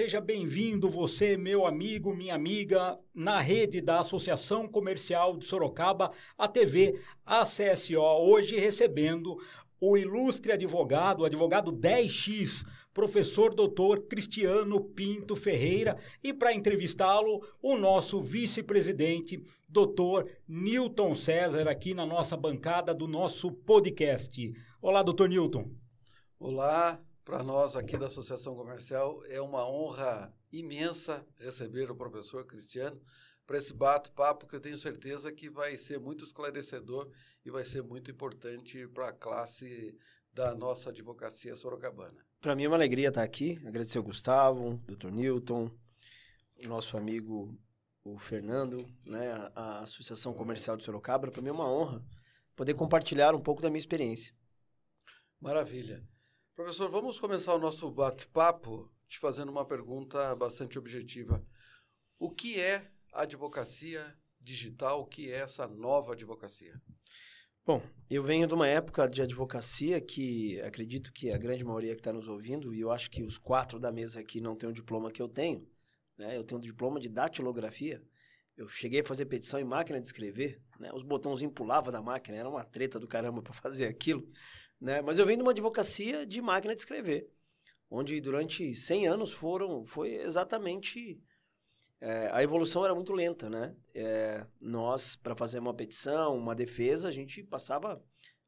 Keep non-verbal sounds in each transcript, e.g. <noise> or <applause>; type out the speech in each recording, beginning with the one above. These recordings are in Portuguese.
seja bem-vindo você, meu amigo, minha amiga, na rede da Associação Comercial de Sorocaba, a TV ACSO, hoje recebendo o ilustre advogado, o advogado 10X, professor doutor Cristiano Pinto Ferreira, e para entrevistá-lo, o nosso vice-presidente, doutor Newton César, aqui na nossa bancada do nosso podcast. Olá, doutor Newton. Olá, para nós aqui da Associação Comercial é uma honra imensa receber o professor Cristiano para esse bate-papo que eu tenho certeza que vai ser muito esclarecedor e vai ser muito importante para a classe da nossa advocacia sorocabana. Para mim é uma alegria estar aqui, agradecer ao Gustavo, Dr. Newton, o nosso amigo o Fernando, né, a Associação Comercial de Sorocaba, para mim é uma honra poder compartilhar um pouco da minha experiência. Maravilha. Professor, vamos começar o nosso bate-papo te fazendo uma pergunta bastante objetiva. O que é a advocacia digital? O que é essa nova advocacia? Bom, eu venho de uma época de advocacia que acredito que a grande maioria que está nos ouvindo, e eu acho que os quatro da mesa aqui não têm o diploma que eu tenho, né? eu tenho um diploma de datilografia. Eu cheguei a fazer petição em máquina de escrever, né? os botões pulavam da máquina, era uma treta do caramba para fazer aquilo. Né? Mas eu venho de uma advocacia de máquina de escrever, onde durante 100 anos foram, foi exatamente... É, a evolução era muito lenta, né? É, nós, para fazer uma petição, uma defesa, a gente passava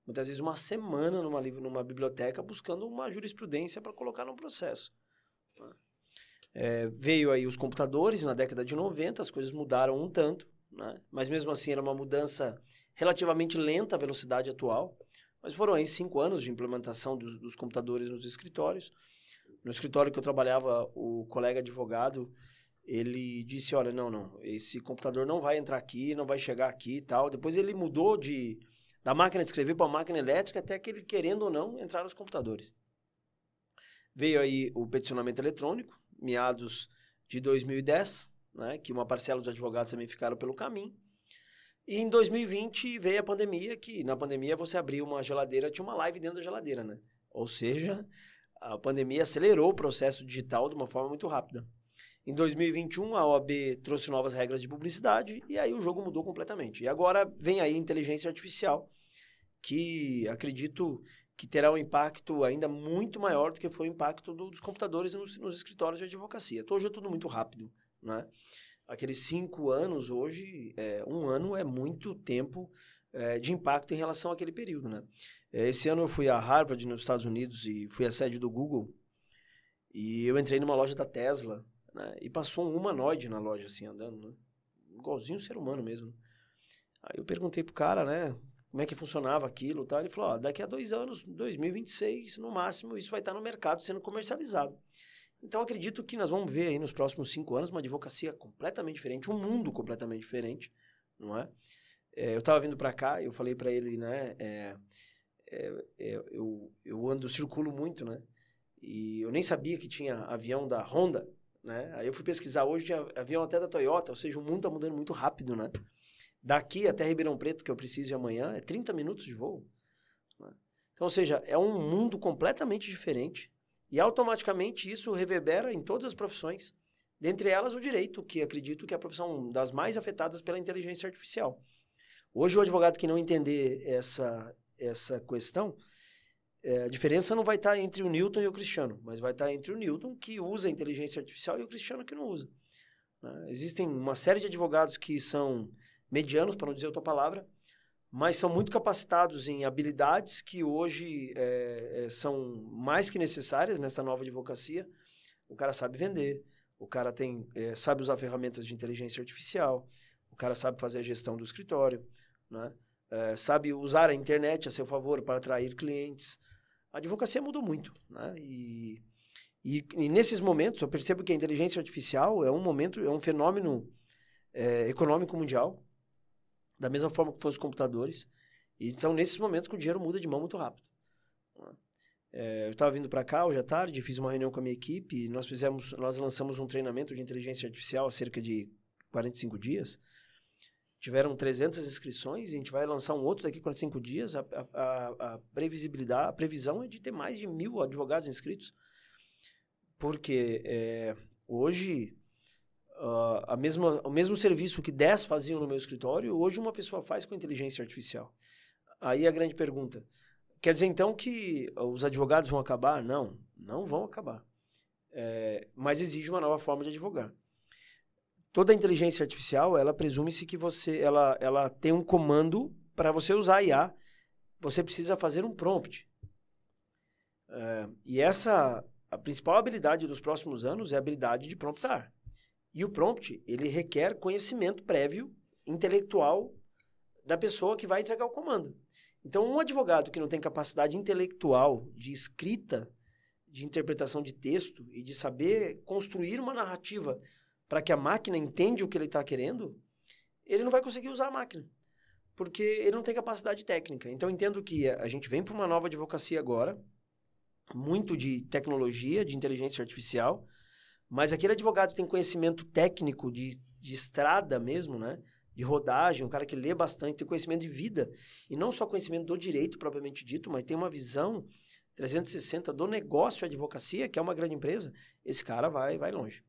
muitas vezes uma semana numa, numa biblioteca buscando uma jurisprudência para colocar num processo. Né? É, veio aí os computadores na década de 90, as coisas mudaram um tanto, né? mas mesmo assim era uma mudança relativamente lenta a velocidade atual. Mas foram aí cinco anos de implementação dos, dos computadores nos escritórios. No escritório que eu trabalhava, o colega advogado, ele disse, olha, não, não, esse computador não vai entrar aqui, não vai chegar aqui e tal. Depois ele mudou de da máquina de escrever para a máquina elétrica até que ele, querendo ou não, entrar nos computadores. Veio aí o peticionamento eletrônico, meados de 2010, né, que uma parcela dos advogados também ficaram pelo caminho. E em 2020 veio a pandemia, que na pandemia você abriu uma geladeira, tinha uma live dentro da geladeira, né? Ou seja, a pandemia acelerou o processo digital de uma forma muito rápida. Em 2021, a OAB trouxe novas regras de publicidade e aí o jogo mudou completamente. E agora vem aí a inteligência artificial, que acredito que terá um impacto ainda muito maior do que foi o impacto do, dos computadores nos, nos escritórios de advocacia. Hoje é tudo muito rápido, né? aqueles cinco anos hoje, é, um ano é muito tempo é, de impacto em relação àquele período, né? É, esse ano eu fui a Harvard, nos Estados Unidos, e fui à sede do Google, e eu entrei numa loja da Tesla, né? E passou um humanoide na loja, assim, andando, né? Igualzinho um ser humano mesmo. Né? Aí eu perguntei pro cara, né? Como é que funcionava aquilo e tal. Ele falou, ó, daqui a dois anos, 2026, no máximo, isso vai estar no mercado sendo comercializado. Então, acredito que nós vamos ver aí nos próximos cinco anos uma advocacia completamente diferente, um mundo completamente diferente, não é? é eu estava vindo para cá, eu falei para ele, né? É, é, é, eu, eu ando, circulo muito, né? E eu nem sabia que tinha avião da Honda, né? Aí eu fui pesquisar hoje, tinha avião até da Toyota, ou seja, o mundo está mudando muito rápido, né? Daqui até Ribeirão Preto, que eu preciso ir amanhã, é 30 minutos de voo. Né? Então, ou seja, é um mundo completamente diferente e automaticamente isso reverbera em todas as profissões, dentre elas o direito, que acredito que é a profissão das mais afetadas pela inteligência artificial. Hoje, o advogado que não entender essa, essa questão, é, a diferença não vai estar entre o Newton e o Cristiano, mas vai estar entre o Newton, que usa a inteligência artificial, e o Cristiano, que não usa. Né? Existem uma série de advogados que são medianos, para não dizer outra palavra, mas são muito capacitados em habilidades que hoje é, são mais que necessárias nessa nova advocacia. O cara sabe vender, o cara tem, é, sabe usar ferramentas de inteligência artificial, o cara sabe fazer a gestão do escritório, né? é, sabe usar a internet a seu favor para atrair clientes. A advocacia mudou muito, né? e, e, e, nesses momentos eu percebo que a inteligência artificial é um momento, é um fenômeno econômico mundial da mesma forma que foram os computadores. E são nesses momentos que o dinheiro muda de mão muito rápido. É, eu estava vindo para cá hoje à tarde, fiz uma reunião com a minha equipe, nós fizemos, nós lançamos um treinamento de inteligência artificial há cerca de 45 dias. Tiveram 300 inscrições, e a gente vai lançar um outro daqui a 45 dias. A, a, a previsibilidade, a previsão é de ter mais de mil advogados inscritos, porque é, hoje ah, a mesma, o mesmo serviço que 10 faziam no meu escritório, hoje uma pessoa faz com inteligência artificial. Aí a grande pergunta: quer dizer então que os advogados vão acabar? Não, não vão acabar. É, mas exige uma nova forma de advogar. Toda inteligência artificial, ela presume-se que você, ela, ela tem um comando para você usar a IA. Você precisa fazer um prompt. É, e essa, a principal habilidade dos próximos anos é a habilidade de promptar e o prompt, ele requer conhecimento prévio, intelectual, da pessoa que vai entregar o comando. Então, um advogado que não tem capacidade intelectual de escrita, de interpretação de texto e de saber construir uma narrativa para que a máquina entenda o que ele está querendo, ele não vai conseguir usar a máquina, porque ele não tem capacidade técnica. Então, entendo que a gente vem para uma nova advocacia agora, muito de tecnologia, de inteligência artificial, mas aquele advogado tem conhecimento técnico de, de estrada mesmo, né? De rodagem, um cara que lê bastante, tem conhecimento de vida. E não só conhecimento do direito propriamente dito, mas tem uma visão 360 do negócio de advocacia, que é uma grande empresa. Esse cara vai, vai longe.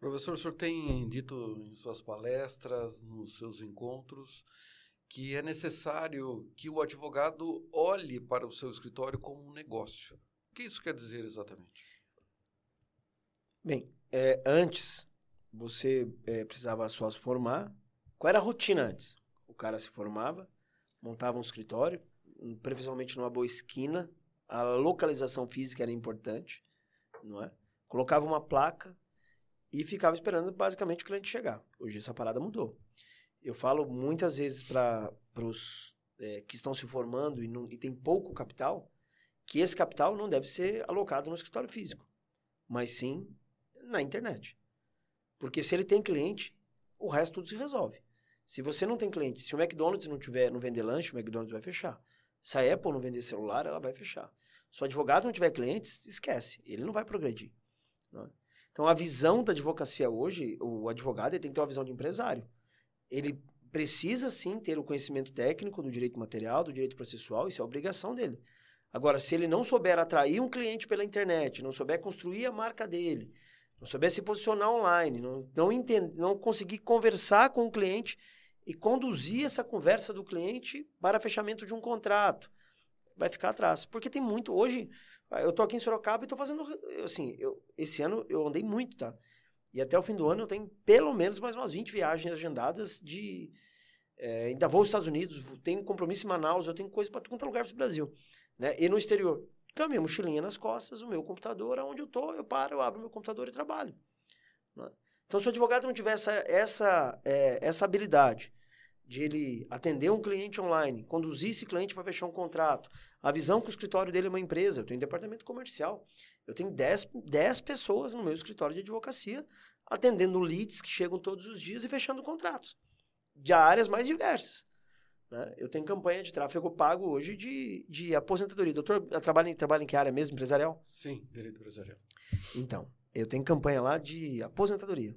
Professor, o senhor tem dito em suas palestras, nos seus encontros, que é necessário que o advogado olhe para o seu escritório como um negócio. O que isso quer dizer exatamente? Bem, é, antes você é, precisava só se formar. Qual era a rotina antes? O cara se formava, montava um escritório, preferencialmente numa boa esquina. A localização física era importante, não é? Colocava uma placa e ficava esperando basicamente o cliente chegar. Hoje essa parada mudou. Eu falo muitas vezes para os é, que estão se formando e, não, e tem pouco capital, que esse capital não deve ser alocado no escritório físico, mas sim na internet. Porque se ele tem cliente, o resto tudo se resolve. Se você não tem cliente, se o McDonald's não tiver, não vender lanche, o McDonald's vai fechar. Se a Apple não vender celular, ela vai fechar. Se o advogado não tiver clientes, esquece. Ele não vai progredir. Né? Então, a visão da advocacia hoje, o advogado tem que ter uma visão de empresário. Ele precisa, sim, ter o conhecimento técnico do direito material, do direito processual, isso é obrigação dele. Agora, se ele não souber atrair um cliente pela internet, não souber construir a marca dele, não souber se posicionar online, não, não, entender não conseguir conversar com o cliente e conduzir essa conversa do cliente para fechamento de um contrato. Vai ficar atrás. Porque tem muito. Hoje, ah, eu estou aqui em Sorocaba e estou fazendo. Assim, eu, esse ano eu andei muito, tá? E até o fim do ano eu tenho pelo menos mais umas 20 viagens agendadas de. É, ainda vou aos Estados Unidos, tenho compromisso em Manaus, eu tenho coisa para todo é lugar do Brasil. Né? E no exterior. Com a minha mochilinha nas costas, o meu computador, aonde eu estou, eu paro, eu abro meu computador e trabalho. Né? Então, se o advogado não tiver essa, essa, é, essa habilidade de ele atender um cliente online, conduzir esse cliente para fechar um contrato, a visão que o escritório dele é uma empresa, eu tenho um departamento comercial, eu tenho 10, 10 pessoas no meu escritório de advocacia atendendo leads que chegam todos os dias e fechando contratos de áreas mais diversas. Né? Eu tenho campanha de tráfego pago hoje de, de aposentadoria. Doutor, trabalha em, trabalha em que área mesmo? Empresarial? Sim, direito empresarial. Então, eu tenho campanha lá de aposentadoria.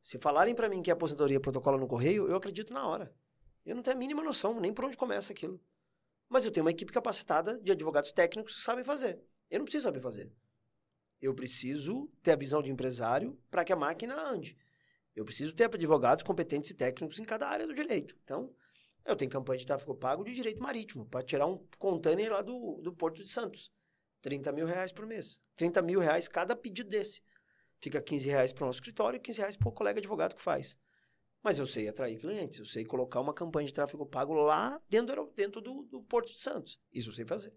Se falarem para mim que é aposentadoria protocolo no correio, eu acredito na hora. Eu não tenho a mínima noção nem por onde começa aquilo. Mas eu tenho uma equipe capacitada de advogados técnicos que sabem fazer. Eu não preciso saber fazer. Eu preciso ter a visão de empresário para que a máquina ande. Eu preciso ter advogados competentes e técnicos em cada área do direito. Então, eu tenho campanha de tráfego pago de direito marítimo, para tirar um container lá do, do Porto de Santos. 30 mil reais por mês. 30 mil reais cada pedido desse. Fica 15 reais para o nosso escritório e 15 reais para o colega advogado que faz. Mas eu sei atrair clientes, eu sei colocar uma campanha de tráfego pago lá dentro, dentro do, do Porto de Santos. Isso eu sei fazer.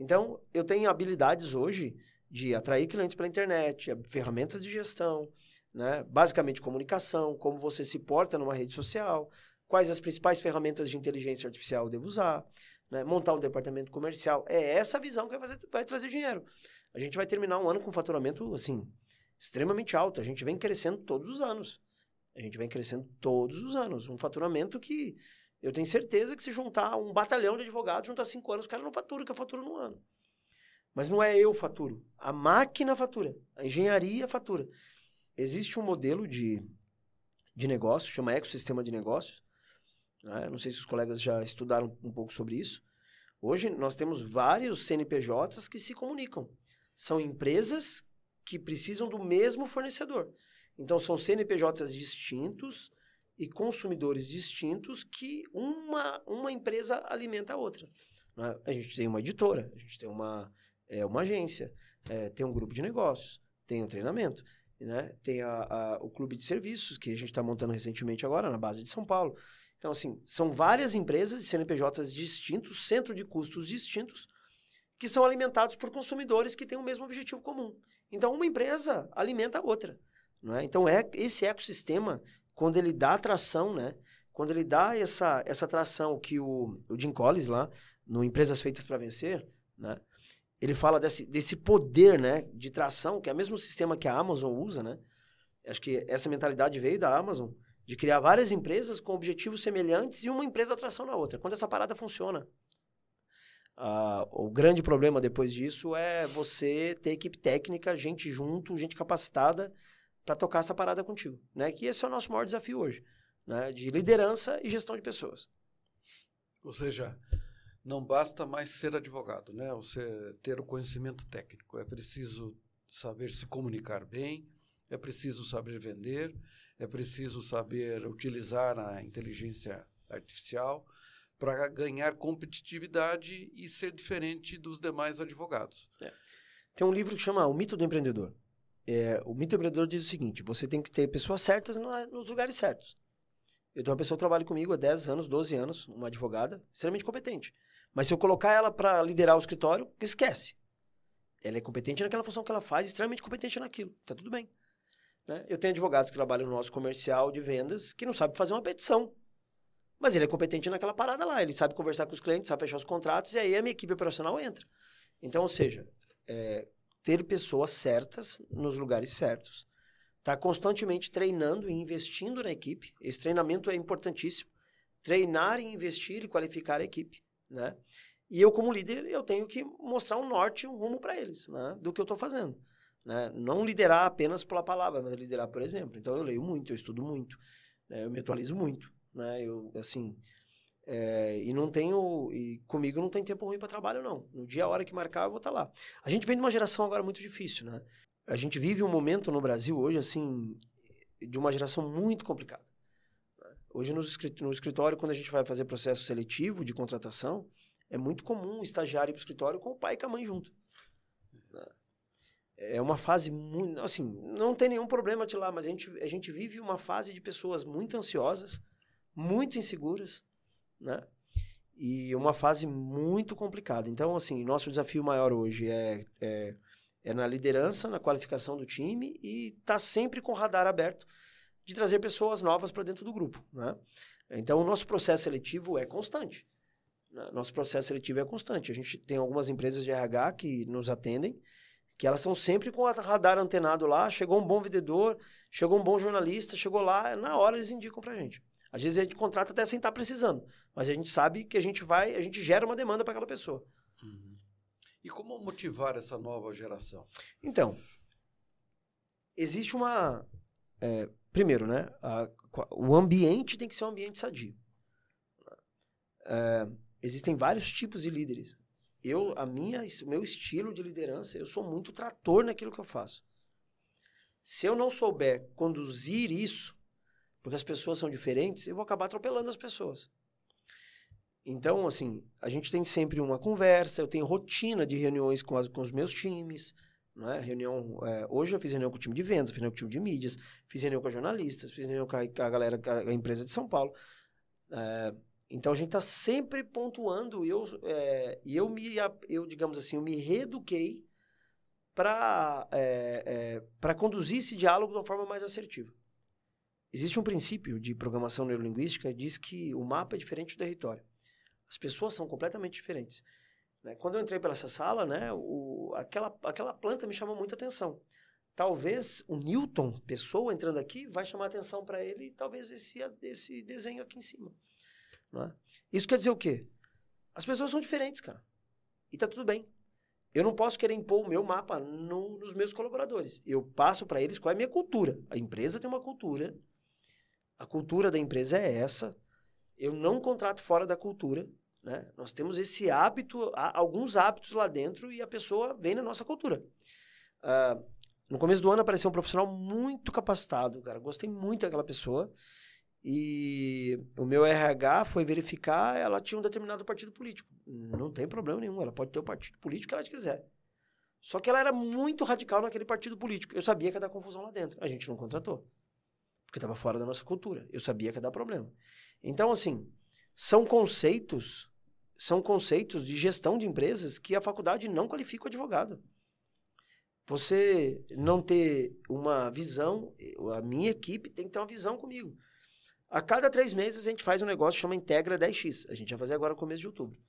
Então, eu tenho habilidades hoje de atrair clientes pela internet, é, ferramentas de gestão, né? basicamente comunicação, como você se porta numa rede social, quais as principais ferramentas de inteligência artificial eu devo usar, né? montar um departamento comercial. É essa visão que vai, fazer, vai trazer dinheiro. A gente vai terminar um ano com um faturamento, assim, extremamente alto. A gente vem crescendo todos os anos. A gente vem crescendo todos os anos. Um faturamento que eu tenho certeza que se juntar um batalhão de advogados, juntar cinco anos, o cara não fatura, que eu faturo no ano. Mas não é eu faturo. A máquina fatura. A engenharia fatura. Existe um modelo de, de negócio, chama ecossistema de negócios, né? Não sei se os colegas já estudaram um pouco sobre isso. Hoje nós temos vários CNPJs que se comunicam. São empresas que precisam do mesmo fornecedor. Então são CNPJs distintos e consumidores distintos que uma, uma empresa alimenta a outra. Né? A gente tem uma editora, a gente tem uma, é, uma agência, é, tem um grupo de negócios, tem um treinamento. Né? Tem a, a, o clube de serviços que a gente está montando recentemente agora na base de São Paulo. Então, assim, são várias empresas e CNPJs distintos, centro de custos distintos, que são alimentados por consumidores que têm o mesmo objetivo comum. Então, uma empresa alimenta a outra. Não é? Então, é esse ecossistema, quando ele dá atração, né? quando ele dá essa, essa atração que o, o Jim Collins, lá, no Empresas Feitas para Vencer, né? ele fala desse, desse poder né? de tração, que é o mesmo sistema que a Amazon usa, né? acho que essa mentalidade veio da Amazon, de criar várias empresas com objetivos semelhantes e uma empresa atração na outra. Quando essa parada funciona. Ah, o grande problema depois disso é você ter equipe técnica, gente junto, gente capacitada para tocar essa parada contigo, né? Que esse é o nosso maior desafio hoje, né? De liderança e gestão de pessoas. Ou seja, não basta mais ser advogado, né? Você ter o conhecimento técnico, é preciso saber se comunicar bem, é preciso saber vender, é preciso saber utilizar a inteligência artificial para ganhar competitividade e ser diferente dos demais advogados. É. Tem um livro que chama O Mito do Empreendedor. É, o mito do empreendedor diz o seguinte: você tem que ter pessoas certas nos lugares certos. Eu tenho uma pessoa que trabalha comigo há 10 anos, 12 anos, uma advogada, extremamente competente. Mas se eu colocar ela para liderar o escritório, esquece. Ela é competente naquela função que ela faz, extremamente competente naquilo. Tá tudo bem. Né? Eu tenho advogados que trabalham no nosso comercial de vendas que não sabem fazer uma petição. Mas ele é competente naquela parada lá, ele sabe conversar com os clientes, sabe fechar os contratos, e aí a minha equipe operacional entra. Então, ou seja, é, ter pessoas certas nos lugares certos, estar tá constantemente treinando e investindo na equipe, esse treinamento é importantíssimo, treinar e investir e qualificar a equipe, né? E eu, como líder, eu tenho que mostrar um norte, um rumo para eles, né? Do que eu estou fazendo. Né? Não liderar apenas pela palavra, mas liderar por exemplo. Então eu leio muito, eu estudo muito, né? eu me atualizo muito, né? Eu assim é, e não tenho e comigo não tem tempo ruim para trabalho não. No dia a hora que marcar eu vou estar tá lá. A gente vem de uma geração agora muito difícil, né? A gente vive um momento no Brasil hoje assim de uma geração muito complicada. Né. Hoje no escritório, no escritório quando a gente vai fazer processo seletivo de contratação é muito comum o estagiário ir para o escritório com o pai e com a mãe junto. Né é uma fase muito. Assim, não tem nenhum problema de lá, mas a gente, a gente vive uma fase de pessoas muito ansiosas, muito inseguras, né? E uma fase muito complicada. Então, assim, nosso desafio maior hoje é, é, é na liderança, na qualificação do time e tá sempre com o radar aberto de trazer pessoas novas para dentro do grupo, né? Então, o nosso processo seletivo é constante. Né? Nosso processo seletivo é constante. A gente tem algumas empresas de RH que nos atendem, que elas estão sempre com o radar antenado lá. Chegou um bom vendedor, chegou um bom jornalista, chegou lá, na hora eles indicam para a gente. Às vezes a gente contrata até sem estar tá precisando, mas a gente sabe que a gente vai, a gente gera uma demanda para aquela pessoa. Uhum. E como motivar essa nova geração? Então, existe uma. É, primeiro, né? A, o ambiente tem que ser um ambiente sadio. É, existem vários tipos de líderes eu, uhum. a minha, meu estilo de liderança, eu sou muito trator naquilo que eu faço. Se eu não souber conduzir isso, porque as pessoas são diferentes, eu vou acabar atropelando as pessoas. Então, assim, a gente tem sempre uma conversa, eu tenho rotina de reuniões com, as, com os meus times, é? Reunião, é, hoje eu fiz reunião com o time de vendas, fiz reunião com o time de mídias, fiz reunião com jornalistas, fiz reunião com a, com a galera, com a, empresa de São Paulo. É, então a gente está sempre pontuando. E eu, é, eu me, eu digamos assim, eu me reeduquei para é, eh, é, eh, para conduzir esse diálogo de uma forma mais assertiva. Existe um princípio de programação neurolinguística que diz que o mapa é diferente do território. As pessoas são completamente diferentes. Né? Quando eu entrei pela essa sala, né, o, aquela, aquela planta me chamou muita atenção. Talvez o Newton, pessoa entrando aqui, vai chamar atenção para ele, e talvez esse, esse desenho aqui em cima. Não é? Isso quer dizer o quê? As pessoas são diferentes, cara. E tá tudo bem. Eu não posso querer impor o meu mapa no, nos meus colaboradores. Eu passo para eles qual é a minha cultura. A empresa tem uma cultura. A cultura da empresa é essa. Eu não contrato fora da cultura. Né? Nós temos esse hábito, alguns hábitos lá dentro e a pessoa vem na nossa cultura. Uh, no começo do ano apareceu um profissional muito capacitado, cara. Gostei muito daquela pessoa. E o meu RH foi verificar, ela tinha um determinado partido político. Não tem problema nenhum, ela pode ter o partido político que ela quiser. Só que ela era muito radical naquele partido político. Eu sabia que ia dar confusão lá dentro. A gente não contratou. Porque estava fora da nossa cultura. Eu sabia que ia dar problema. Então, assim, são conceitos, são conceitos de gestão de empresas que a faculdade não qualifica o advogado. Você não ter uma visão, eh, a minha equipe tem que ter uma visão comigo. A cada três meses a gente faz um negócio que chama Integra 10X. A gente vai fazer agora no começo de outubro.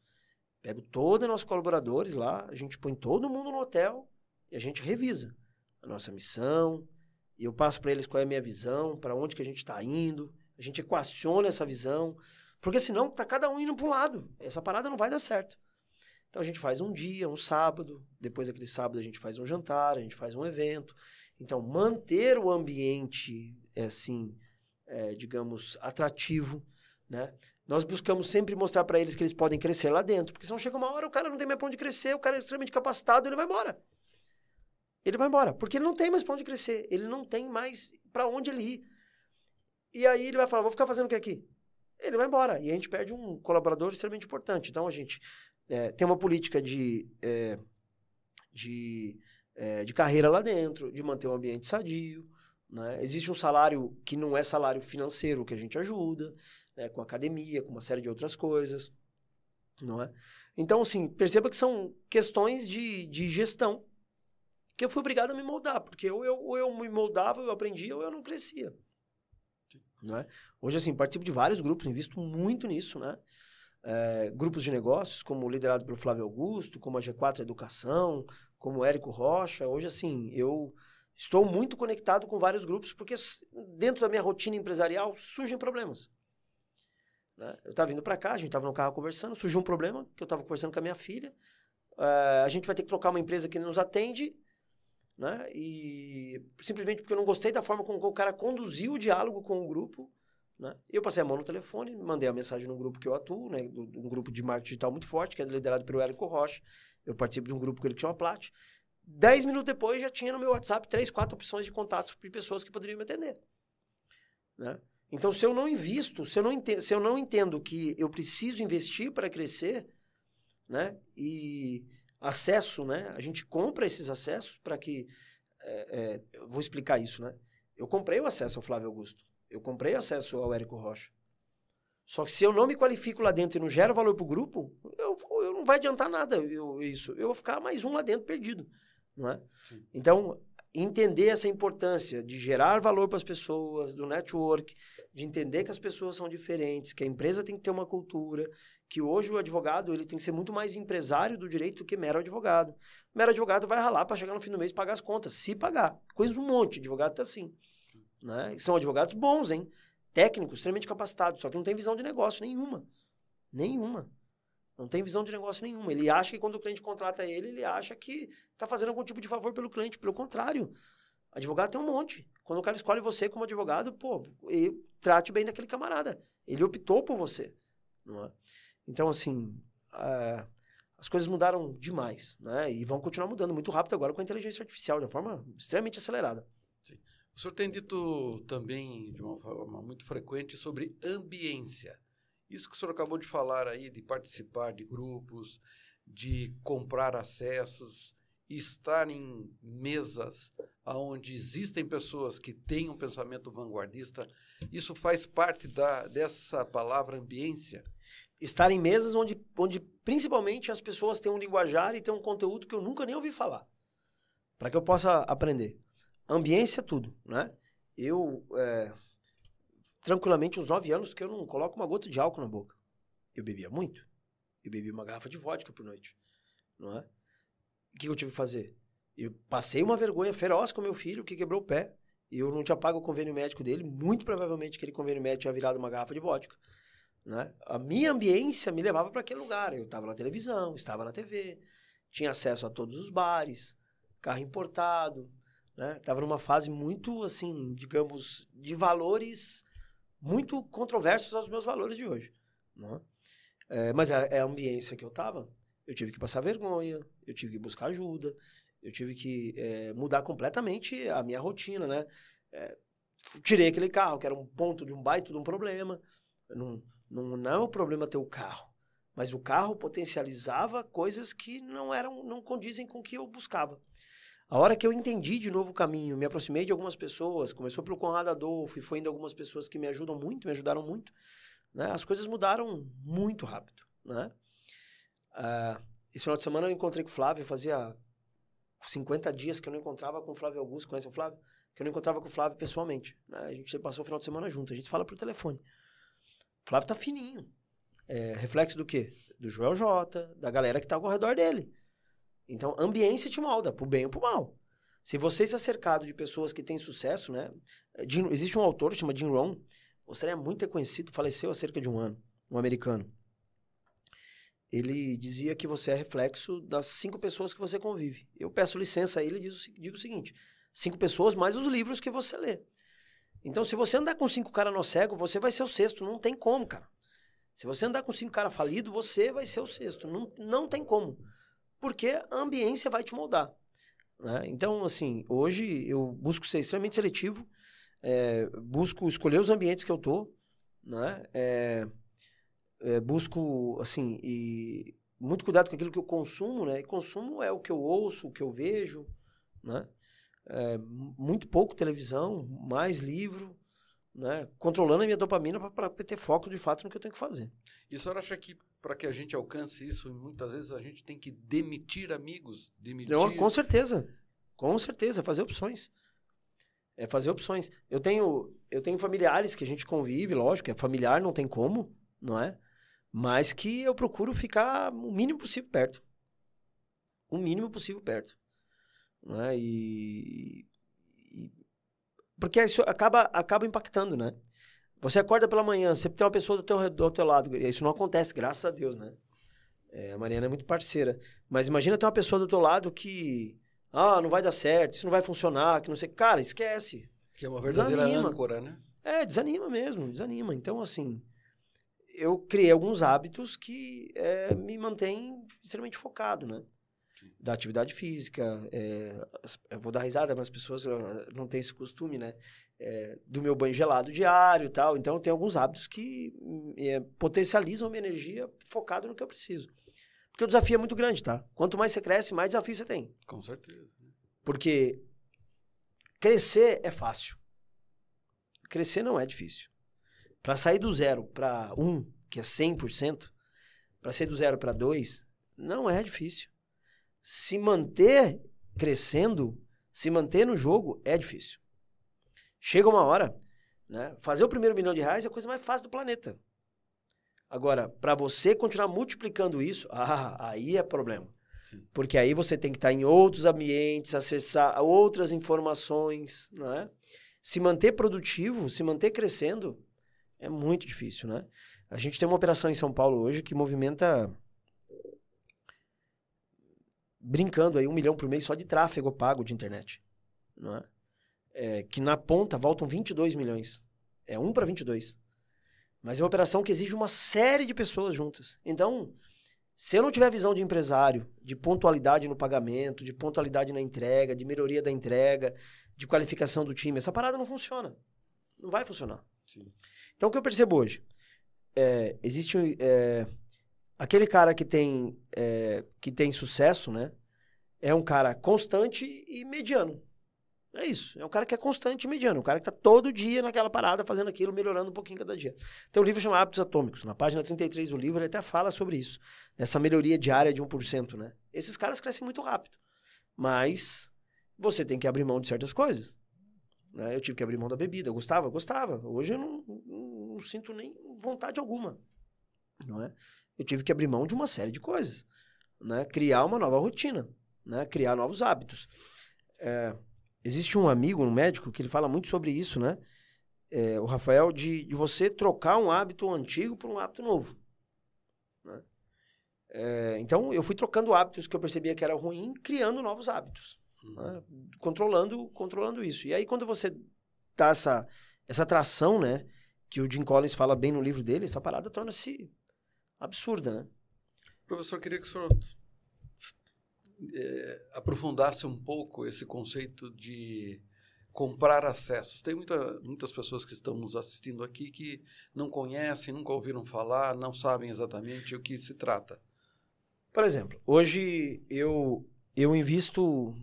Pego todos os nossos colaboradores lá, a gente põe todo mundo no hotel e a gente revisa a nossa missão. E eu passo para eles qual é a minha visão, para onde que a gente está indo. A gente equaciona essa visão. Porque senão tá cada um indo para um lado. Essa parada não vai dar certo. Então a gente faz um dia, um sábado, depois daquele sábado a gente faz um jantar, a gente faz um evento. Então manter o ambiente eh, assim é, digamos, atrativo, né? Nós buscamos sempre mostrar para eles que eles podem crescer lá dentro, porque senão chega uma hora o cara não tem mais para onde crescer, o cara é extremamente capacitado, ele vai embora. Ele vai embora, porque ele não tem mais para onde crescer, ele não tem mais para onde ele ir. E aí ele vai falar, vou ficar fazendo o que aqui? Ele vai embora, e a gente perde um colaborador extremamente importante. Então a gente é, tem uma política de, é, de, é, de carreira lá dentro, de manter o ambiente sadio, né? Existe um salário que não é salário financeiro que a gente ajuda, né? com academia, com uma série de outras coisas. Não é? Então, assim, perceba que são questões de, de gestão que eu fui obrigado a me moldar, porque ou eu, ou eu me moldava, eu aprendia, ou eu não crescia. É? Hoje, assim, participo de vários grupos, invisto muito nisso, né? É, grupos de negócios, como liderado pelo Flávio Augusto, como a G4 Educação, como o Érico Rocha. Hoje, assim, eu Estou muito conectado com vários grupos, porque dentro da minha rotina empresarial surgem problemas. Né? Eu estava vindo para cá, a gente estava no carro conversando, surgiu um problema que eu estava conversando com a minha filha. Uh, a gente vai ter que trocar uma empresa que nos atende, né? E simplesmente porque eu não gostei da forma como o cara conduziu o diálogo com o grupo, né? Eu passei a mão no telefone, mandei a mensagem no grupo que eu atuo, né? Um grupo de marketing digital muito forte, que é liderado pelo Érico Rocha. Eu participo de um grupo que ele chama Plat. Dez minutos depois já tinha no meu WhatsApp três, quatro opções de contatos de pessoas que poderiam me atender. Né? Então, se eu não invisto, se eu não, entendo, se eu não entendo que eu preciso investir para crescer, né? E acesso, né? A gente compra esses acessos para que. É, é, eu vou explicar isso, né? Eu comprei o acesso ao Flávio Augusto. Eu comprei acesso ao Érico Rocha. Só que se eu não me qualifico lá dentro e não gero valor para o grupo, eu, eu, não vai adiantar nada eu, isso. Eu vou ficar mais um lá dentro perdido não é? Sim. Então, entender essa importância de gerar valor para as pessoas, do network, de entender que as pessoas são diferentes, que a empresa tem que ter uma cultura, que hoje o advogado ele tem que ser muito mais empresário do direito do que mero advogado. O mero advogado vai ralar para chegar no fim do mês e pagar as contas, se pagar. Coisa um monte, advogado está assim. Né? E são advogados bons, hein? Técnicos, extremamente capacitados, só que não tem visão de negócio nenhuma. Nenhuma. Não tem visão de negócio nenhuma. Ele acha que quando o cliente contrata ele, ele acha que está fazendo algum tipo de favor pelo cliente. Pelo contrário, advogado tem um monte. Quando o cara escolhe você como advogado, pô, trate bem daquele camarada. Ele optou por você. É? Então, assim, é, as coisas mudaram demais, né? E vão continuar mudando muito rápido agora com a inteligência artificial, de uma forma extremamente acelerada. Sim. O senhor tem dito também, de uma forma muito frequente, sobre ambiência. Isso que o senhor acabou de falar aí, de participar de grupos, de comprar acessos, estar em mesas onde existem pessoas que têm um pensamento vanguardista, isso faz parte da, dessa palavra ambiência? Estar em mesas onde, onde principalmente as pessoas têm um linguajar e têm um conteúdo que eu nunca nem ouvi falar, para que eu possa aprender. Ambiência é tudo, né? Eu... É tranquilamente uns nove anos que eu não coloco uma gota de álcool na boca. Eu bebia muito. Eu bebia uma garrafa de vodka por noite. Não é? O que eu tive que fazer? Eu passei uma vergonha feroz com meu filho que quebrou o pé. Eu não tinha pago o convênio médico dele. Muito provavelmente aquele convênio médico tinha virado uma garrafa de vodka. Né? A minha ambiência me levava para aquele lugar. Eu estava na televisão, estava na TV, tinha acesso a todos os bares, carro importado, né? numa fase muito assim, digamos, de valores muito controversos aos meus valores de hoje. Né? É, mas é, é a ambiência que eu estava. Eu tive que passar vergonha, eu tive que buscar ajuda, eu tive que é, mudar completamente a minha rotina, né? É, tirei aquele carro, que era um ponto de um baita de um problema. Não, não, não é o problema ter o carro, mas o carro potencializava coisas que não eram, não condizem com o que eu buscava. A hora que eu entendi de novo o caminho, me aproximei de algumas pessoas, começou pelo Conrado Adolfo e foi indo algumas pessoas que me ajudam muito, me ajudaram muito, né? As coisas mudaram muito rápido, né? Uh, esse final de semana eu encontrei com o Flávio, fazia 50 dias que eu não encontrava com o Flávio Augusto, conhece o Flávio? Que eu não encontrava com o Flávio pessoalmente, né? A gente passou o final de semana junto, a gente fala por telefone. O Flávio tá fininho. É, reflexo do quê? Do Joel Jota, da galera que tá ao redor dele. Então, ambiência te molda, pro bem ou pro mal. Se você está cercado de pessoas que têm sucesso, né? Jim, existe um autor, chama Jim Rohn, gostaria muito ter conhecido, faleceu há cerca de um ano, um americano. Ele dizia que você é reflexo das cinco pessoas que você convive. Eu peço licença a ele e digo o seguinte: cinco pessoas mais os livros que você lê. Então, se você andar com cinco caras no cego, você vai ser o sexto, não tem como, cara. Se você andar com cinco caras falido, você vai ser o sexto, não, não tem como porque a ambiência vai te moldar. Né? Então, assim, hoje eu busco ser extremamente seletivo, é, busco escolher os ambientes que eu tô, né? É, é, busco, assim, e muito cuidado com aquilo que eu consumo, né? E consumo é o que eu ouço, o que eu vejo, né? É, muito pouco televisão, mais livro, né? Controlando a minha dopamina para ter foco de fato no que eu tenho que fazer. E a senhora acha que para que a gente alcance isso, muitas vezes a gente tem que demitir amigos, demitir. Não, com certeza, com certeza, é fazer opções. É fazer opções. Eu tenho, eu tenho familiares que a gente convive, lógico, é familiar, não tem como, não é? Mas que eu procuro ficar o mínimo possível perto. O mínimo possível perto. Não é? E, e porque isso acaba, acaba impactando, né? Você acorda pela manhã, sempre tem uma pessoa do teu, do teu lado. Isso não acontece, graças a Deus, né? É, a Mariana é muito parceira. Mas imagina ter uma pessoa do teu lado que... Ah, não vai dar certo, isso não vai funcionar, que não sei... Cara, esquece. Que é uma verdadeira desanima. âncora, né? É, desanima mesmo, desanima. Então, assim... Eu criei alguns hábitos que é, me mantêm extremamente focado, né? da atividade física. É, vou dar risada, mas as pessoas ah, não têm esse costume, né? É, do meu banho gelado diário e tal. Então, tem alguns hábitos que é, potencializam a minha energia focada no que eu preciso. Porque o desafio é muito grande, tá? Quanto mais você cresce, mais desafio você tem. Com certeza. Né? Porque crescer é fácil. Crescer não é difícil. Para sair do zero para um, que é 100%, para sair do zero para dois, não é difícil se manter crescendo, se manter no jogo é difícil. Chega uma hora, né? Fazer o primeiro milhão de reais é a coisa mais fácil do planeta. Agora, para você continuar multiplicando isso, <laughs> ah, aí é problema. Sim. Porque aí você tem que estar tá em outros ambientes, acessar outras informações, né? Se manter produtivo, se manter crescendo, é muito difícil, né? A gente tem uma operação em São Paulo hoje que movimenta brincando aí, um milhão por mês só de tráfego pago de internet. Não é? É, que na ponta voltam 22 milhões. É um para 22. Mas é uma operação que exige uma série de pessoas juntas. Então, se eu não tiver visão de empresário, de pontualidade no pagamento, de pontualidade na entrega, de melhoria da entrega, de qualificação do time, essa parada não funciona. Não vai funcionar. Sim. Então, o que eu percebo hoje? É, existe é, Aquele cara que tem, é, que tem sucesso, né? É um cara constante e mediano. É isso. É um cara que é constante e mediano. Um cara que tá todo dia naquela parada, fazendo aquilo, melhorando um pouquinho cada dia. Tem um livro chamado Hábitos Atômicos. Na página 33 do livro, ele até fala sobre isso. Essa melhoria diária de 1%, né? Esses caras crescem muito rápido. Mas você tem que abrir mão de certas coisas. Né? Eu tive que abrir mão da bebida. Eu gostava? gostava. Hoje eu não, não, não sinto nem vontade alguma não é? Eu tive que abrir mão de uma série de coisas, né? Criar uma nova rotina, né? Criar novos hábitos. É, existe um amigo, um médico, que ele fala muito sobre isso, né? É, o Rafael, de, de, você trocar um hábito antigo por um hábito novo. Né? É, então, eu fui trocando hábitos que eu percebia que era ruim, criando novos hábitos. Uhum. Né? Controlando, controlando isso. E aí, quando você dá essa, essa atração, né? Que o Jim Collins fala bem no livro dele, essa parada torna-se absurda, né? Professor, queria que o senhor é, aprofundasse um pouco esse conceito de comprar acessos. Tem muita, muitas pessoas que estão nos assistindo aqui que não conhecem, nunca ouviram falar, não sabem exatamente o que se trata. Por exemplo, hoje eu, eu invisto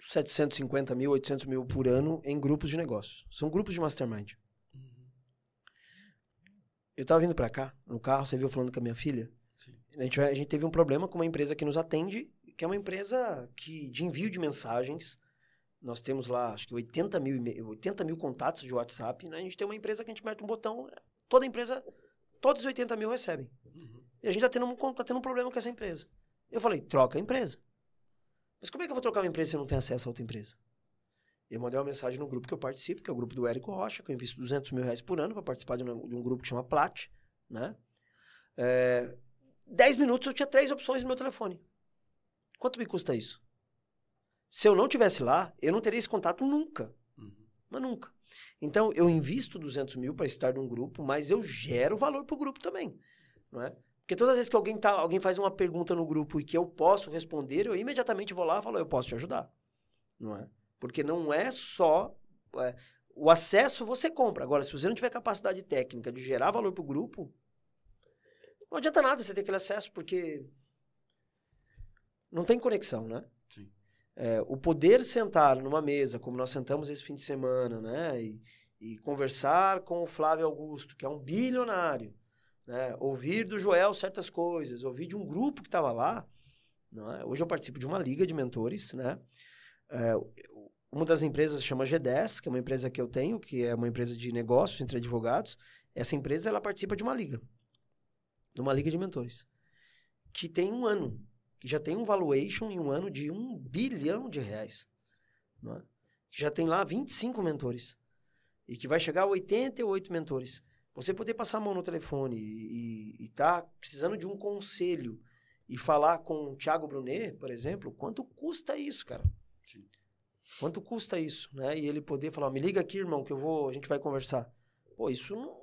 750 mil, 800 mil por ano em grupos de negócios. São grupos de mastermind. Eu tava vindo para cá, no carro, você viu falando com a minha filha? Sim. A gente, a gente teve um problema com uma empresa que nos atende, que é uma empresa que, de envio de mensagens. Nós temos lá, acho que 80 mil, 80 mil contatos de WhatsApp. Né? A gente tem uma empresa que a gente mete um botão, toda empresa, todos os 80 mil recebem. Uhum. E a gente tá tendo, um, tá tendo um problema com essa empresa. Eu falei, troca a empresa. Mas como é que eu vou trocar uma empresa se eu não tenho acesso a outra empresa? Eu mandei uma mensagem no grupo que eu participo, que é o grupo do Érico Rocha, que eu invisto 200 mil reais por ano para participar de um, de um, grupo que chama Plat, né? É, eh, 10 minutos eu tinha três opções no meu telefone. Quanto me custa isso? Se eu não tivesse lá, eu não teria esse contato nunca. Uhum. Mas nunca. Então, eu invisto 200 mil para estar num grupo, mas eu gero valor para o grupo também. Não é? Porque todas as vezes que alguém, tá, alguém faz uma pergunta no grupo e que eu posso responder, eu imediatamente vou lá e falo, eu posso te ajudar. Não é? Porque não é só. É, o acesso você compra. Agora, se você não tiver capacidade técnica de gerar valor para o grupo, não adianta nada você ter aquele acesso, porque não tem conexão, né? Sim. É, o poder sentar numa mesa, como nós sentamos esse fim de semana, né? E, e conversar com o Flávio Augusto, que é um bilionário, né? Ouvir do Joel certas coisas, ouvir de um grupo que estava lá. Né? Hoje eu participo de uma liga de mentores, né? É, uma das empresas chama G10, que é uma empresa que eu tenho, que é uma empresa de negócios entre advogados. Essa empresa ela participa de uma liga, de uma liga de mentores, que tem um ano, que já tem um valuation em um ano de um bilhão de reais. É? Que já tem lá 25 mentores e que vai chegar a 88 mentores. Você poder passar a mão no telefone e estar tá precisando de um conselho e falar com o Thiago Brunet, por exemplo, quanto custa isso, cara? Sim. Quanto custa isso, né? E ele poder falar, me liga aqui, irmão, que eu vou, a gente vai conversar. Pô, isso não...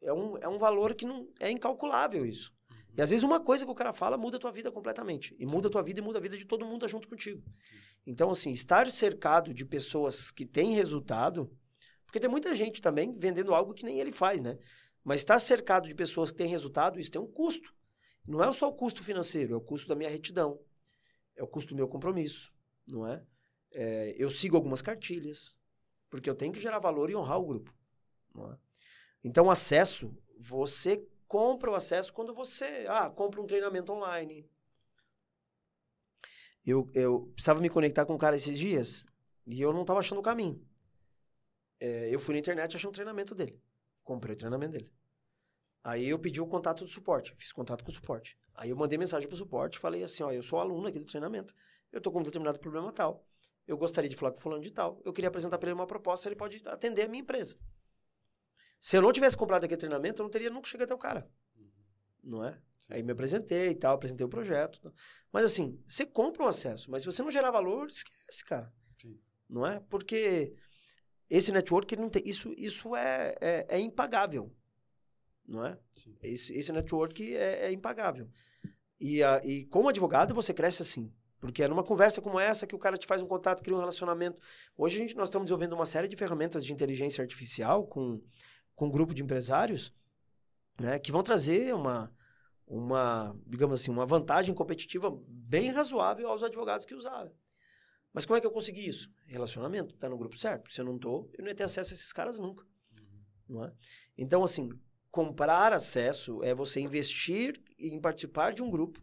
é um, é um valor que não é incalculável isso. Uhum. E às vezes uma coisa que o cara fala muda a tua vida completamente. E muda a tua vida e muda a vida de todo mundo tá junto contigo. Uhum. Então, assim, estar cercado de pessoas que têm resultado, porque tem muita gente também vendendo algo que nem ele faz, né? Mas estar cercado de pessoas que têm resultado, isso tem um custo. Não é só o custo financeiro, é o custo da minha retidão, é o custo do meu compromisso, não é? é? Eu sigo algumas cartilhas, porque eu tenho que gerar valor e honrar o grupo, não é? Então, acesso, você compra o acesso quando você, ah, compra um treinamento online. Eu, eu precisava me conectar com um cara esses dias e eu não estava achando o caminho. É, eu fui na internet e achei um treinamento dele. Comprei o treinamento dele. Aí eu pedi o contato do suporte, fiz contato com o suporte. Aí eu mandei mensagem pro suporte, falei assim, ó, eu sou aluno aqui do treinamento eu estou com um determinado problema tal, eu gostaria de falar com o fulano de tal, eu queria apresentar para ele uma proposta, ele pode atender a minha empresa. Se eu não tivesse comprado aquele treinamento, eu não teria nunca chegado até o cara. Uhum. Não é? Sim. Aí me apresentei e tal, apresentei o projeto. Mas assim, você compra um acesso, mas se você não gerar valor, esquece, cara. Sim. Não é? Porque esse network, não tem, isso, isso é, é, é impagável. Não é? Esse, esse network é, é impagável. E, a, e como advogado, você cresce assim. Porque é numa conversa como essa que o cara te faz um contato, cria um relacionamento. Hoje a gente, nós estamos desenvolvendo uma série de ferramentas de inteligência artificial com, com um grupo de empresários né, que vão trazer uma, uma, digamos assim, uma vantagem competitiva bem razoável aos advogados que usaram. Mas como é que eu consegui isso? Relacionamento, tá no grupo certo. Se eu não estou eu não ia ter acesso a esses caras nunca. Uhum. Não é? Então, assim, comprar acesso é você investir em participar de um grupo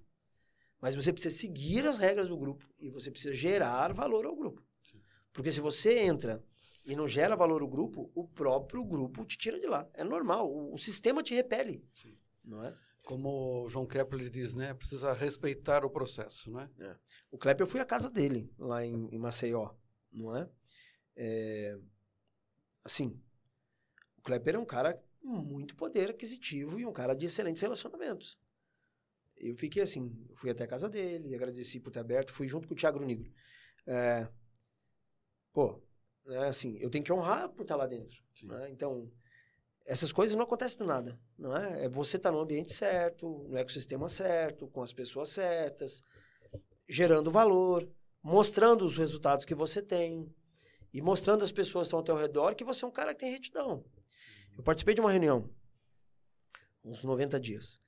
mas você precisa seguir as regras do grupo e você precisa gerar valor ao grupo. Sim. Porque se você entra e não gera valor ao grupo, o próprio grupo te tira de lá. É normal, o, o sistema te repele. Sim. Não é? Como o João Kepler diz, né? Precisa respeitar o processo, né? É. O Kepler, eu fui à casa dele, lá em, em Maceió, não é? é? Assim, o Kepler é um cara com muito poder aquisitivo e um cara de excelentes relacionamentos. Eu fiquei assim, fui até a casa dele, agradeci por ter aberto, fui junto com o Tiago Negro. É, pô, né, assim, eu tenho que honrar por estar lá dentro. Né? Então, essas coisas não acontecem do nada, não é? é você estar no ambiente certo, no ecossistema certo, com as pessoas certas, gerando valor, mostrando os resultados que você tem e mostrando às pessoas que estão ao teu redor que você é um cara que tem retidão. Eu participei de uma reunião, uns 90 dias,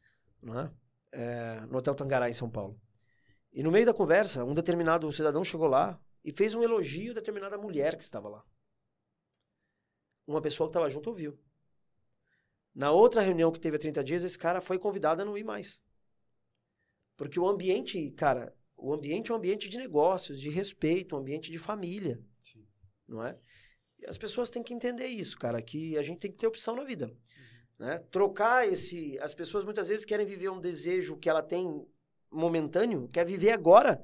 não é? é, no Hotel Tangará, em São Paulo. E no meio da conversa, um determinado cidadão chegou lá e fez um elogio a determinada mulher que estava lá. Uma pessoa que estava junto ouviu. Na outra reunião que teve há 30 dias, esse cara foi convidado a não ir mais. Porque o ambiente, cara, o ambiente é um ambiente de negócios, de respeito, um ambiente de família. Sim. Não é? E as pessoas têm que entender isso, cara, que a gente tem que ter opção na vida. Sim. Né? Trocar esse. As pessoas muitas vezes querem viver um desejo que ela tem momentâneo, quer viver agora,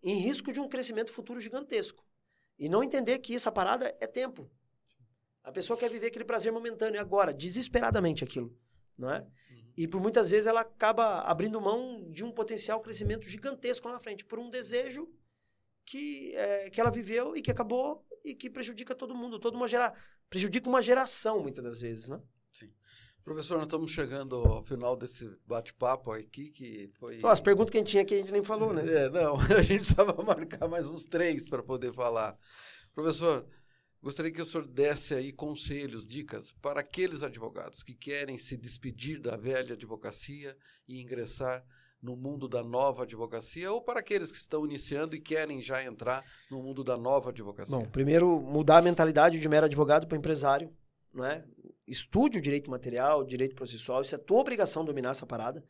em risco de um crescimento futuro gigantesco. E não entender que essa parada é tempo. A pessoa quer viver aquele prazer momentâneo agora, desesperadamente aquilo, não é? Uhum. E por muitas vezes ela acaba abrindo mão de um potencial crescimento gigantesco lá na frente por um desejo que é, que ela viveu e que acabou e que prejudica todo mundo, toda uma gera, prejudica uma geração muitas das vezes, né? Sim. Professor, nós estamos chegando ao final desse bate-papo aqui, que foi... As perguntas que a gente tinha aqui a gente nem falou, né? É, não, <laughs> a gente vai marcar mais uns três para poder falar. Professor, gostaria que o senhor desse aí conselhos, dicas para aqueles advogados que querem se despedir da velha advocacia e ingressar no mundo da nova advocacia ou para aqueles que estão iniciando e querem já entrar no mundo da nova advocacia? Bom, primeiro mudar a mentalidade de mero advogado para empresário, não é? estude o direito material, o direito processual, isso é tua obrigação dominar essa parada,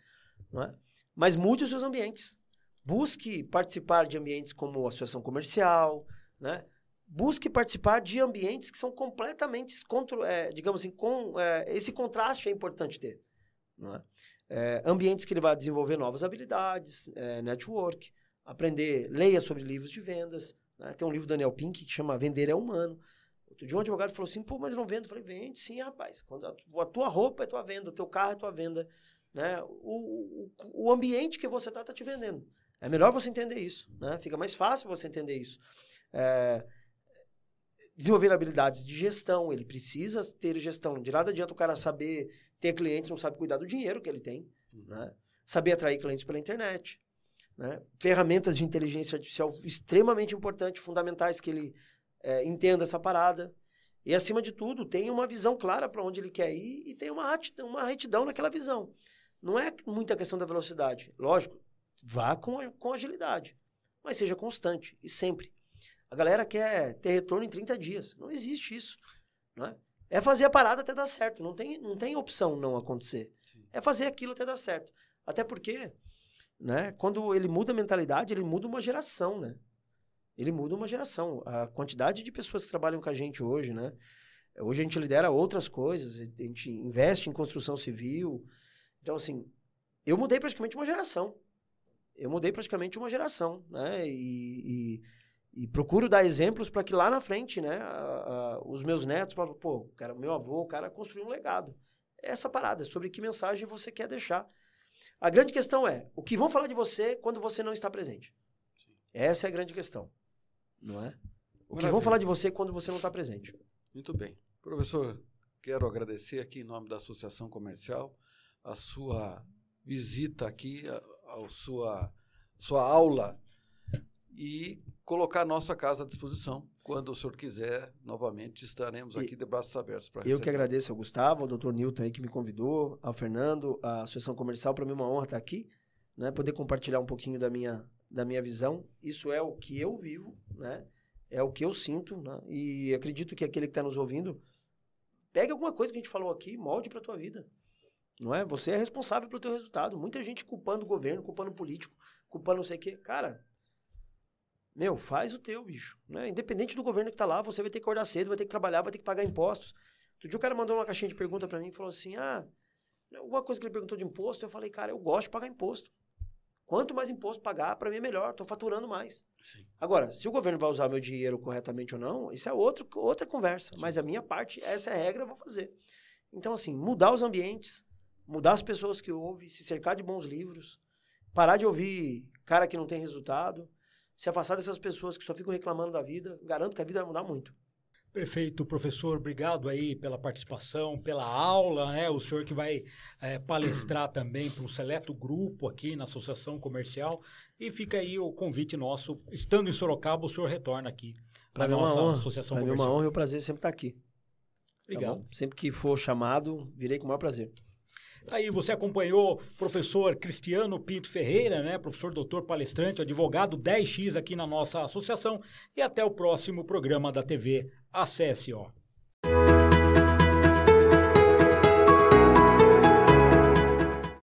não é? Mas mude os seus ambientes. Busque participar de ambientes como associação comercial, né? Busque participar de ambientes que são completamente, é, digamos assim, com, é, esse contraste é importante ter, não é? é? Ambientes que ele vai desenvolver novas habilidades, é, network, aprender, leia sobre livros de vendas, né? Tem um livro do Daniel Pink que chama Vender é Humano, Outro dia um advogado falou assim, pô, mas não vendo. Eu falei, vende sim, rapaz. Quando a tua roupa é tua venda, o teu carro é tua venda. Né? O, o, o ambiente que você está tá te vendendo. É melhor você entender isso. Né? Fica mais fácil você entender isso. É, desenvolver habilidades de gestão. Ele precisa ter gestão. De nada adianta o cara saber ter clientes, não sabe cuidar do dinheiro que ele tem. Uhum. Né? Saber atrair clientes pela internet. Né? Ferramentas de inteligência artificial extremamente importantes, fundamentais que ele é, entenda essa parada. E, acima de tudo, tenha uma visão clara para onde ele quer ir e tenha uma retidão, uma retidão naquela visão. Não é muita questão da velocidade. Lógico, vá com, com agilidade, mas seja constante e sempre. A galera quer ter retorno em 30 dias. Não existe isso. Não é? é fazer a parada até dar certo. Não tem, não tem opção não acontecer. Sim. É fazer aquilo até dar certo. Até porque, né, quando ele muda a mentalidade, ele muda uma geração, né? ele muda uma geração. A quantidade de pessoas que trabalham com a gente hoje, né? Hoje a gente lidera outras coisas, a gente investe em construção civil. Então, assim, eu mudei praticamente uma geração. Eu mudei praticamente uma geração, né? E, e, e procuro dar exemplos para que lá na frente, né? A, a, os meus netos, falam, pô, cara, meu avô, o cara construiu um legado. É essa parada, é sobre que mensagem você quer deixar. A grande questão é, o que vão falar de você quando você não está presente? Sim. Essa é a grande questão não é? O que vão falar de você quando você não está presente. Muito bem. Professor, quero agradecer aqui em nome da Associação Comercial a sua visita aqui, a, a sua, sua aula e colocar a nossa casa à disposição. Quando o senhor quiser, novamente, estaremos aqui de braços abertos para Eu que agradeço ao Gustavo, ao doutor Newton aí que me convidou, ao Fernando, à Associação Comercial, para mim é uma honra estar aqui, né, poder compartilhar um pouquinho da minha da minha visão, isso é o que eu vivo, né? É o que eu sinto, né? E acredito que aquele que está nos ouvindo pegue alguma coisa que a gente falou aqui, molde para tua vida. Não é? Você é responsável pelo teu resultado. Muita gente culpando o governo, culpando o político, culpando não sei o quê. Cara, meu, faz o teu, bicho. Né? Independente do governo que tá lá, você vai ter que acordar cedo, vai ter que trabalhar, vai ter que pagar impostos. Outro dia o cara mandou uma caixinha de pergunta para mim e falou assim: ah, alguma coisa que ele perguntou de imposto, eu falei, cara, eu gosto de pagar imposto. Quanto mais imposto pagar, para mim é melhor, estou faturando mais. Sim. Agora, se o governo vai usar meu dinheiro corretamente ou não, isso é outro, outra conversa. Sim. Mas a minha parte, essa é a regra, eu vou fazer. Então, assim, mudar os ambientes, mudar as pessoas que ouvem, se cercar de bons livros, parar de ouvir cara que não tem resultado, se afastar dessas pessoas que só ficam reclamando da vida, garanto que a vida vai mudar muito. Prefeito, professor, obrigado aí pela participação, pela aula, né? O senhor que vai é, palestrar <clears throat> também para um seleto grupo aqui na Associação Comercial. E fica aí o convite nosso. Estando em Sorocaba, o senhor retorna aqui para é a nossa honra, Associação pra Comercial. É uma honra e um prazer é sempre estar aqui. Tá obrigado. Tá sempre que for chamado, virei com o maior prazer. Tá aí você acompanhou o professor Cristiano Pinto Ferreira, né? Professor doutor palestrante, advogado 10x aqui na nossa associação e até o próximo programa da TV acesse, ó,